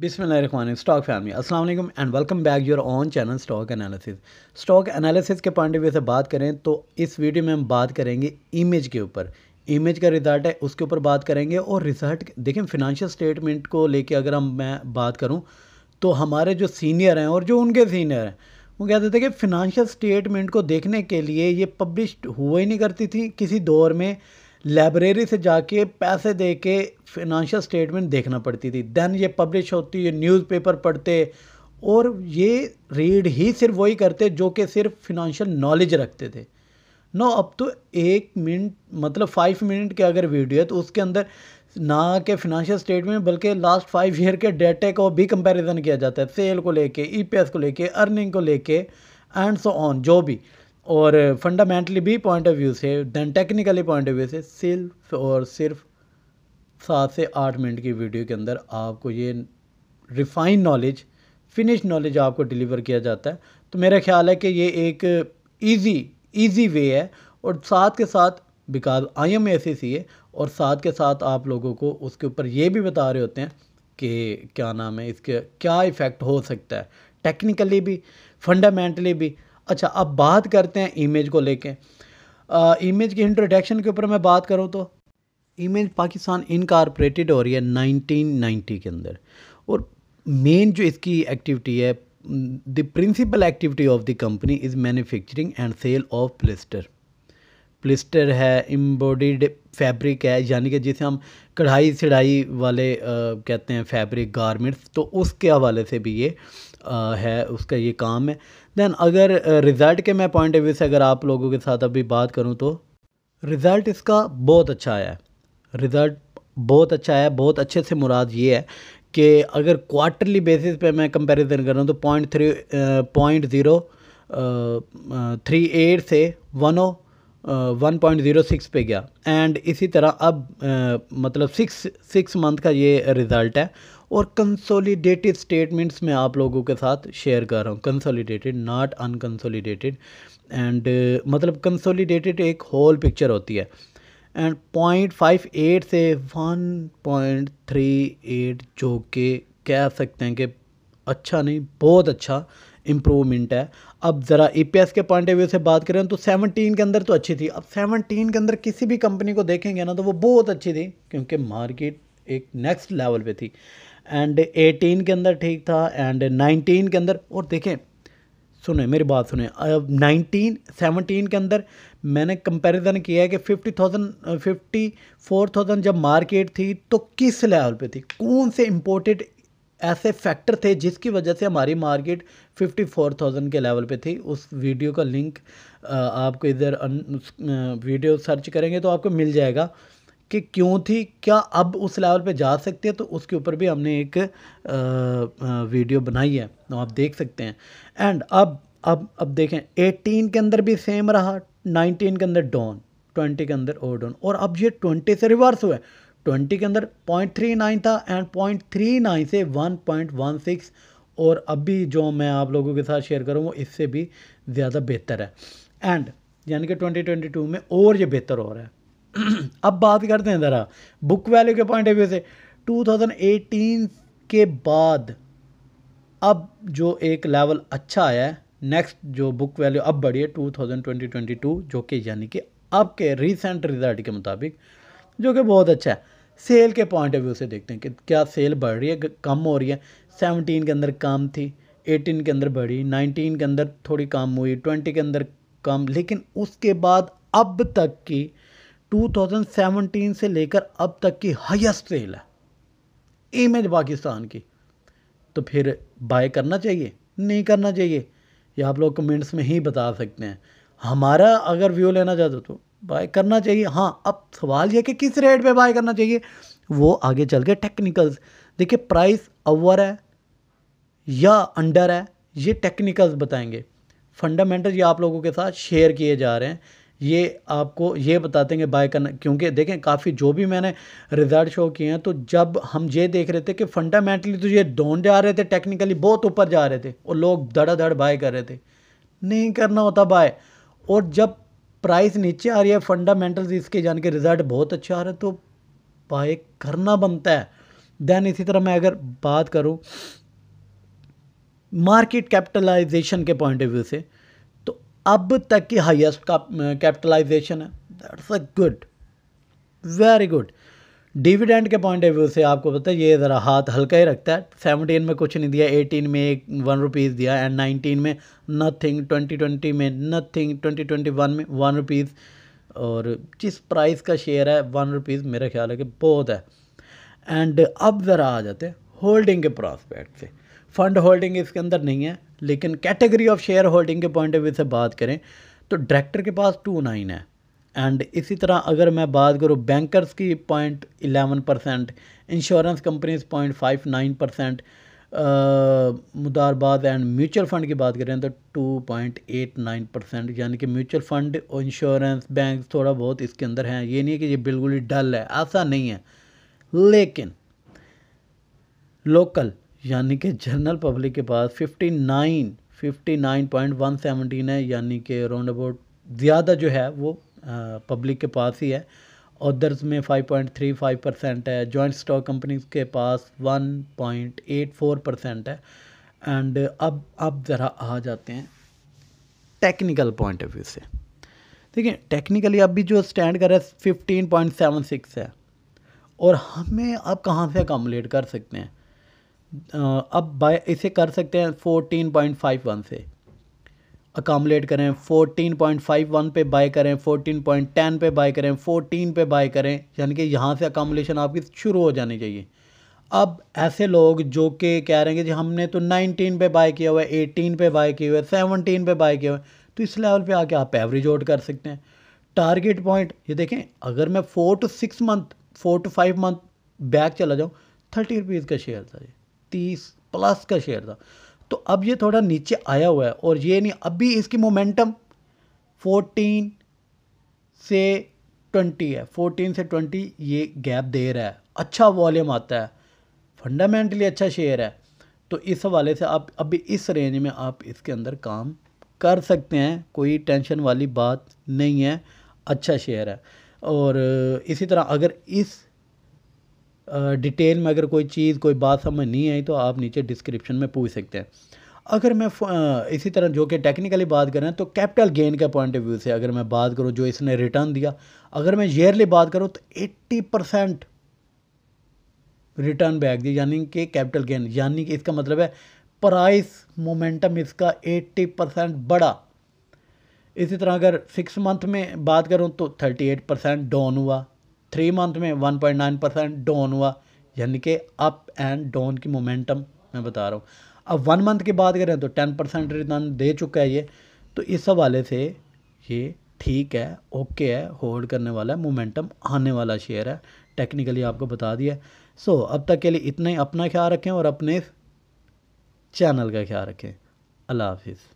बिसमान stock family अस्सलाम वालेकुम and welcome back your on channel stock analysis stock analysis के point of view से बात करें तो इस वीडियो में हम बात करेंगे इमेज के ऊपर इमेज का रिज़ल्ट है उसके ऊपर बात करेंगे और रिज़ल्ट देखें फिनंशियल स्टेटमेंट को लेकर अगर हम मैं बात करूँ तो हमारे जो सीनियर हैं और जो उनके सीनियर हैं वो कहते थे कि फिनंशियल स्टेटमेंट को देखने के लिए ये पब्लिश हुआ ही नहीं करती थी किसी दौर में लाइब्रेरी से जाके पैसे दे के फिनंशियल स्टेटमेंट देखना पड़ती थी दैन ये पब्लिश होती है न्यूज़पेपर पढ़ते और ये रीड ही सिर्फ वही करते जो कि सिर्फ फिनंशियल नॉलेज रखते थे नो अब तो एक मिनट मतलब फाइव मिनट के अगर वीडियो है तो उसके अंदर ना के फिनंशियल स्टेटमेंट बल्कि लास्ट फाइव ईयर के डेटे को भी कंपैरिजन किया जाता है सेल को लेके ईपीएस e को लेके अर्निंग को लेके एंड सो ऑन जो भी और फंडामेंटली भी पॉइंट ऑफ व्यू से than technically point of view से सिर्फ और सिर्फ सात से आठ मिनट की वीडियो के अंदर आपको ये रिफाइन नॉलेज फिनिश नॉलेज आपको डिलीवर किया जाता है तो मेरा ख्याल है कि ये एक ईजी ईजी वे है और साथ के साथ because I M S C है और साथ के साथ आप लोगों को उसके ऊपर ये भी बता रहे होते हैं कि क्या नाम है इसके क्या इफ़ेक्ट हो सकता है टेक्निकली भी फंडामेंटली भी अच्छा अब बात करते हैं इमेज को लेके इमेज की इंट्रोडक्शन के ऊपर मैं बात करूँ तो इमेज पाकिस्तान इनकारपरेटेड हो रही है 1990 के अंदर और मेन जो इसकी एक्टिविटी है the principal activity of the company is manufacturing and sale of polyester polyester है एम्बॉडीड फैब्रिक है यानी कि जिसे हम कढ़ाई सिढ़ाई वाले आ, कहते हैं फैब्रिक गारमेंट्स तो उसके हवाले से भी ये है उसका ये काम है दैन अगर रिज़ल्ट के मैं पॉइंट ऑफ व्यू से अगर आप लोगों के साथ अभी बात करूँ तो रिज़ल्ट इसका बहुत अच्छा आया है रिज़ल्ट बहुत अच्छा है बहुत अच्छे से मुराद ये है कि अगर क्वार्टरली बेसिस पे मैं कंपैरिजन कर रहा हूँ तो point three point zero three eight से one O one point zero six पे गया एंड इसी तरह अब uh, मतलब सिक्स सिक्स मंथ का ये रिज़ल्ट है और कंसोलिडेटेड स्टेटमेंट्स में आप लोगों के साथ शेयर कर रहा हूँ कंसोलिडेटेड नॉट अनकंसोलिडेटेड एंड मतलब कंसोलिडेटेड एक होल पिक्चर होती है एंड पॉइंट फाइव एट से वन पॉइंट थ्री एट जो कि कह सकते हैं कि अच्छा नहीं बहुत अच्छा इम्प्रूवमेंट है अब ज़रा ई के पॉइंट ऑफ व्यू से बात करें तो सेवनटीन के अंदर तो अच्छी थी अब सेवनटीन के अंदर किसी भी कंपनी को देखेंगे ना तो वो बहुत अच्छी थी क्योंकि मार्केट एक नेक्स्ट लेवल पे थी एंड एटीन के अंदर ठीक था एंड नाइनटीन के अंदर और देखें सुने मेरी बात सुने अब नाइनटीन सेवनटीन के अंदर मैंने कंपैरिजन किया है कि fifty thousand fifty four thousand जब मार्केट थी तो किस लेवल पे थी कौन से इम्पोर्टेड ऐसे फैक्टर थे जिसकी वजह से हमारी मार्केट 54,000 के लेवल पे थी उस वीडियो का लिंक आपको इधर वीडियो सर्च करेंगे तो आपको मिल जाएगा कि क्यों थी क्या अब उस लेवल पे जा सकते हैं तो उसके ऊपर भी हमने एक आ, आ, वीडियो बनाई है तो आप देख सकते हैं एंड अब अब अब देखें 18 के अंदर भी सेम रहा 19 के अंदर डॉन 20 के अंदर ओ डॉन और अब ये 20 से रिवर्स हुआ है 20 के अंदर 0.39 था एंड 0.39 से 1.16 और अभी जो मैं आप लोगों के साथ शेयर करूँ वो इससे भी ज़्यादा बेहतर है एंड यानी कि ट्वेंटी में और ये बेहतर हो रहा है अब बात करते हैं ज़रा बुक वैल्यू के पॉइंट ऑफ व्यू से 2018 के बाद अब जो एक लेवल अच्छा आया है नेक्स्ट जो बुक वैल्यू अब बढ़ी है टू जो कि यानी कि अब के रिसेंट रिजल्ट के मुताबिक जो कि बहुत अच्छा है सेल के पॉइंट ऑफ व्यू से देखते हैं कि क्या सेल बढ़ रही है कम हो रही है सेवनटीन के अंदर कम थी एटीन के अंदर बढ़ी नाइनटीन के अंदर थोड़ी कम हुई ट्वेंटी के अंदर कम लेकिन उसके बाद अब तक की 2017 से लेकर अब तक की हाईएस्ट सेल है इमेज पाकिस्तान की तो फिर बाय करना चाहिए नहीं करना चाहिए ये आप लोग कमेंट्स में ही बता सकते हैं हमारा अगर व्यू लेना चाहते तो बाय करना चाहिए हाँ अब सवाल यह कि किस रेट पे बाय करना चाहिए वो आगे चल के टेक्निकल्स देखिए प्राइस ओवर है या अंडर है ये टेक्निकल्स बताएंगे फंडामेंटल ये आप लोगों के साथ शेयर किए जा रहे हैं ये आपको ये बताते हैं बाय करना क्योंकि देखें काफ़ी जो भी मैंने रिजल्ट शो किए हैं तो जब हम ये देख रहे थे कि फंडामेंटली तो ये डोन जा रहे थे टेक्निकली बहुत ऊपर जा रहे थे और लोग धड़ाधड़ बाय कर रहे थे नहीं करना होता बाय और जब प्राइस नीचे आ रही है फंडामेंटल इसके जान के रिज़ल्ट बहुत अच्छा आ रहा है तो बाय करना बनता है देन इसी तरह मैं अगर बात करूँ मार्केट कैपिटलाइजेशन के पॉइंट ऑफ व्यू से अब तक की हाईएस्ट कैपिटलाइजेशन है that's a good very good dividend के पॉइंट ऑफ व्यू से आपको पता है ये ज़रा हाथ हल्का ही रखता है सेवनटीन में कुछ नहीं दिया एटीन में एक वन रुपीज़ दिया एंड नाइनटीन में नथिंग ट्वेंटी ट्वेंटी में नथिंग ट्वेंटी ट्वेंटी वन में वन रुपीज़ और जिस प्राइस का शेयर है वन रुपीज़ मेरा ख्याल है कि बहुत है एंड अब ज़रा आ जाते हैं होल्डिंग के प्रॉस्पेक्ट से फ़ंड होल्डिंग इसके अंदर नहीं है लेकिन कैटेगरी ऑफ शेयर होल्डिंग के पॉइंट ऑफ व्यू से बात करें तो डायरेक्टर के पास टू नाइन है एंड इसी तरह अगर मैं बात करूँ बैंकर्स की point eleven percent insurance companies point five nine percent मुदारबाद एंड म्यूचुअल फ़ंड की बात करें तो two point eight nine percent यानी कि म्यूचुअल फ़ंड और इंश्योरेंस बैंक थोड़ा बहुत इसके अंदर हैं ये नहीं है कि ये बिल्कुल ही डल है ऐसा नहीं है लेकिन लोकल यानी कि जनरल पब्लिक के पास 59 59.117 है यानी कि अराउंड अबाउट ज़्यादा जो है वो पब्लिक के पास ही है अदर्स में 5.35 परसेंट है जॉइंट स्टॉक कंपनीज के पास 1.84 परसेंट है एंड अब अब ज़रा आ जाते हैं टेक्निकल पॉइंट ऑफ व्यू से ठीक है टेक्निकली अब भी जो स्टैंड कर रहा है फिफ्टीन पॉइंट सेवन सिक्स है और हमें अब कहाँ से अकोमोडेट कर सकते हैं अब बाय इसे कर सकते हैं पॉइंट फाइव वन से अकामलेट करें पॉइंट फाइव वन पर बाय करें पॉइंट टेन पे बाय करें फ़ोटीन पर बाय करें यानी कि यहाँ से अकामलेशन आपकी शुरू हो जानी चाहिए अब ऐसे लोग जो कि कह रहे हैं कि हमने तो 19 पे बाय किया हुआ है 18 पे बाय किया हुआ है 17 पे बाय किया हुआ है तो इस लेवल पे आके आप एवरेज आउट कर सकते हैं टारगेट पॉइंट ये देखें अगर मैं four to six month four to five month back चला जाऊँ थर्टी रुपीज़ का शेयर था जी तीस प्लस का शेयर था तो अब ये थोड़ा नीचे आया हुआ है और ये नहीं अभी इसकी मोमेंटम फोर्टीन से ट्वेंटी है फोर्टीन से ट्वेंटी ये गैप दे रहा है अच्छा वॉल्यूम आता है फंडामेंटली अच्छा शेयर है तो इस हवाले से आप अभी इस रेंज में आप इसके अंदर काम कर सकते हैं कोई टेंशन वाली बात नहीं है अच्छा शेयर है और इसी तरह अगर इस डिटेल में अगर कोई चीज़ कोई बात समझ नहीं आई तो आप नीचे डिस्क्रिप्शन में पूछ सकते हैं अगर मैं इसी तरह जो कि टेक्निकली बात करें तो कैपिटल गेन के पॉइंट ऑफ व्यू से अगर मैं बात करूँ जो इसने रिटर्न दिया अगर मैं ईयरली बात करूँ तो एट्टी परसेंट रिटर्न बैक दी यानी कि कैपिटल गेन यानी कि इसका मतलब है प्राइस मोमेंटम इसका एट्टी परसेंट बढ़ा इसी तरह अगर सिक्स मंथ में बात करूँ तो थर्टी एट परसेंट डाउन हुआ थ्री मंथ में one point nine percent down हुआ यानी कि अप एंड डाउन की मोमेंटम मैं बता रहा हूँ अब वन मंथ की बात करें तो टेन परसेंट रिटर्न दे चुका है ये तो इस हवाले से ये ठीक है ओके है होल्ड करने वाला है मोमेंटम आने वाला शेयर है टेक्निकली आपको बता दिया सो so, अब तक के लिए इतना ही अपना ख्याल रखें और अपने चैनल का ख्याल रखें अल्लाह हाफिज़